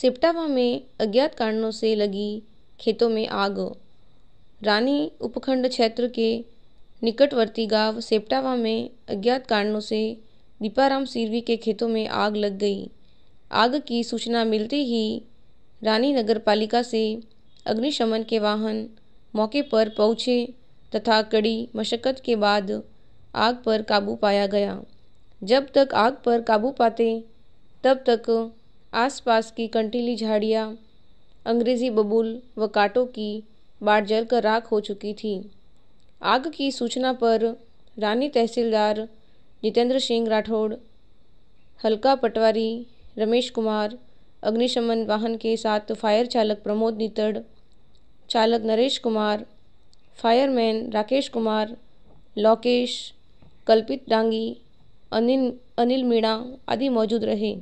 सिपटावा में अज्ञात कारणों से लगी खेतों में आग रानी उपखंड क्षेत्र के निकटवर्ती गांव सेपटावा में अज्ञात कारणों से दीपाराम सिरवी के खेतों में आग लग गई आग की सूचना मिलते ही रानी नगर पालिका से अग्निशमन के वाहन मौके पर पहुंचे तथा कड़ी मशक्क़त के बाद आग पर काबू पाया गया जब तक आग पर काबू पाते तब तक आसपास की कंटीली झाड़ियाँ अंग्रेज़ी बबूल व कांटों की जल जलकर राख हो चुकी थी आग की सूचना पर रानी तहसीलदार जितेंद्र सिंह राठौड़ हल्का पटवारी रमेश कुमार अग्निशमन वाहन के साथ फायर चालक प्रमोद नितड़ चालक नरेश कुमार फायरमैन राकेश कुमार लोकेश कल्पित डांगी अनिल अनिल मीणा आदि मौजूद रहे